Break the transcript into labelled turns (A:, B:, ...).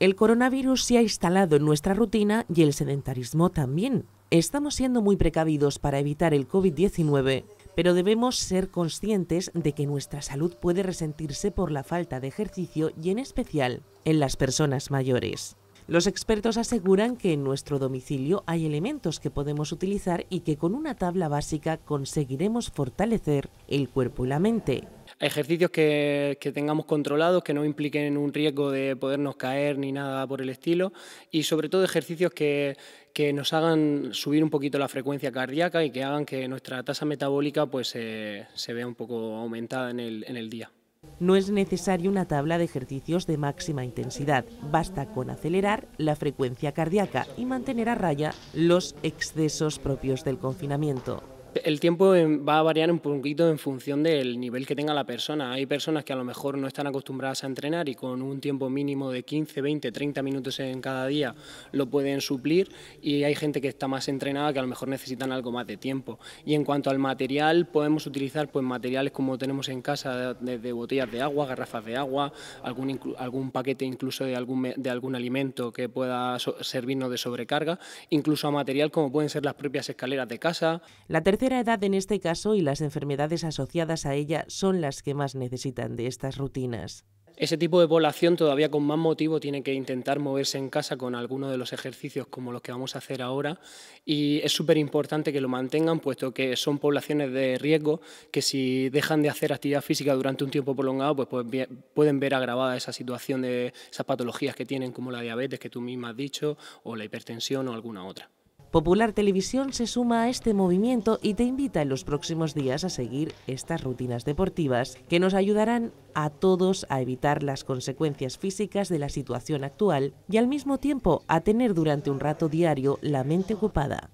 A: El coronavirus se ha instalado en nuestra rutina y el sedentarismo también. Estamos siendo muy precavidos para evitar el COVID-19, pero debemos ser conscientes de que nuestra salud puede resentirse por la falta de ejercicio y en especial en las personas mayores. Los expertos aseguran que en nuestro domicilio hay elementos que podemos utilizar y que con una tabla básica conseguiremos fortalecer el cuerpo y la mente
B: ejercicios que, tengamos controlados, que no impliquen un riesgo de podernos caer ni nada por el estilo, y sobre todo ejercicios que, que nos hagan subir un poquito la frecuencia cardíaca y que hagan que nuestra tasa metabólica pues, se vea un poco aumentada en el, en el día.
A: No es necesaria una tabla de ejercicios de máxima intensidad, basta con acelerar la frecuencia cardíaca y mantener a raya los excesos propios del confinamiento.
B: El tiempo va a variar un poquito en función del nivel que tenga la persona. Hay personas que a lo mejor no están acostumbradas a entrenar y con un tiempo mínimo de 15, 20, 30 minutos en cada día lo pueden suplir y hay gente que está más entrenada que a lo mejor necesitan algo más de tiempo. Y en cuanto al material, podemos utilizar pues, materiales como tenemos en casa, desde botellas de agua, garrafas de agua, algún, paquete incluso de algún, de algún alimento que pueda servirnos de sobrecarga, incluso a material como pueden ser las propias escaleras de casa.
A: La tercera edad en este
B: caso y las enfermedades
A: asociadas a ella son las que más necesitan de estas rutinas.
B: Ese tipo de población todavía con más motivo tiene que intentar moverse en casa con algunos de los ejercicios como los que vamos a hacer ahora y es súper importante que lo mantengan puesto que son poblaciones de riesgo que si dejan de hacer actividad física durante un tiempo prolongado pues, pues, pueden ver agravada esa situación de esas patologías que tienen como la diabetes que tú misma has dicho o la hipertensión o alguna otra.
A: Popular Televisión se suma a este movimiento y te invita en los próximos días a seguir estas rutinas deportivas que nos ayudarán a todos a evitar las consecuencias físicas de la situación actual y al mismo tiempo a tener durante un rato diario la mente ocupada.